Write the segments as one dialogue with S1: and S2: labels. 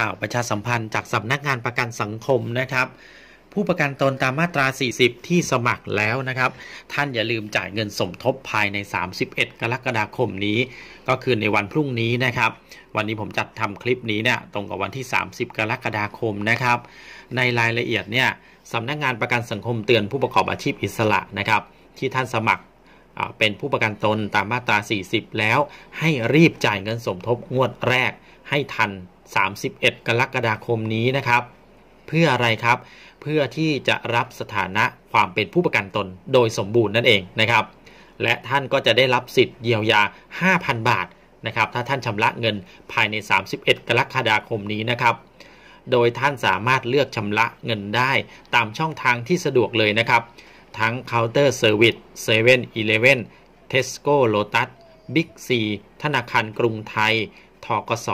S1: ข่าวประชาสัมพันธ์จากสำนักงานประกันสังคมนะครับ ผู้ประกันตนตามมาตรา 40 ที่สมัครแล้วนะครับท่านอย่าลืมจ่ายเงินสมทบภายใน 31 กรกฎาคมนี้ ก็คือในวันพรุ่งนี้นะครับ วันนี้ผมจัดทำคลิปนี้เนี่ยตรงกับวันที่ 30 กรกฎาคมนะครับ ในรายละเอียดเนี่ยสำนักงานประกันสังคมเตือนผู้ประกอบอาชีพอิสระนะครับ ที่ท่านสมัครเป็นผู้ประกันตนตามมาตรา 40 แล้ว ให้รีบจ่ายเงินสมทบงวดแรกให้ทัน 31 กรกฎาคมนี้นะครับ เพื่ออะไรครับ เพื่อที่จะรับสถานะความเป็นผู้ประกันตนโดยสมบูรณ์นั่นเองนะครับ และท่านก็จะได้รับสิทธิ์เยียวยา 5,000 บาทนะครับ ถ้าท่านชำระเงินภายใน 31 กรกฎาคมนี้นะครับ โดยท่านสามารถเลือกชำระเงินได้ตามช่องทางที่สะดวกเลยนะครับ ทั้งเคาน์เตอร์เซอร์วิสเซเว่นนอีเเเลฟว่ทสโก้โลตัสบิ๊กซีธนาคารกรุงไทยทกส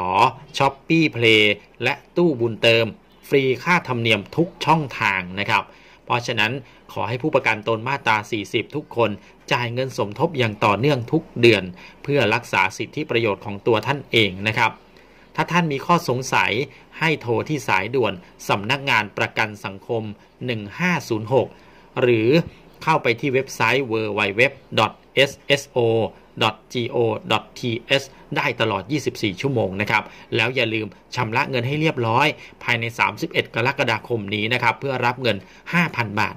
S1: ช้อปปี้เพลย์และตู้บุญเติม ฟรีค่าธรรมเนียมทุกช่องทางนะครับ เพราะฉะนั้นขอให้ผู้ประกันตนมาตรา 40 ทุกคนจ่ายเงินสมทบอย่างต่อเนื่องทุกเดือน เพื่อรักษาสิทธิประโยชน์ของตัวท่านเองนะครับ ถ้าท่านมีข้อสงสัยให้โทรที่สายด่วนสำนักงานประกันสังคม 1506 หรือเข้าไปที่เว็บไซต์ www.sso go.th ได้ตลอด 24 ชั่วโมงนะครับ แล้วอย่าลืมชำระเงินให้เรียบร้อย ภายใน 31 กรกฎาคมนี้นะครับ เพื่อรับเงิน 5,000 บาท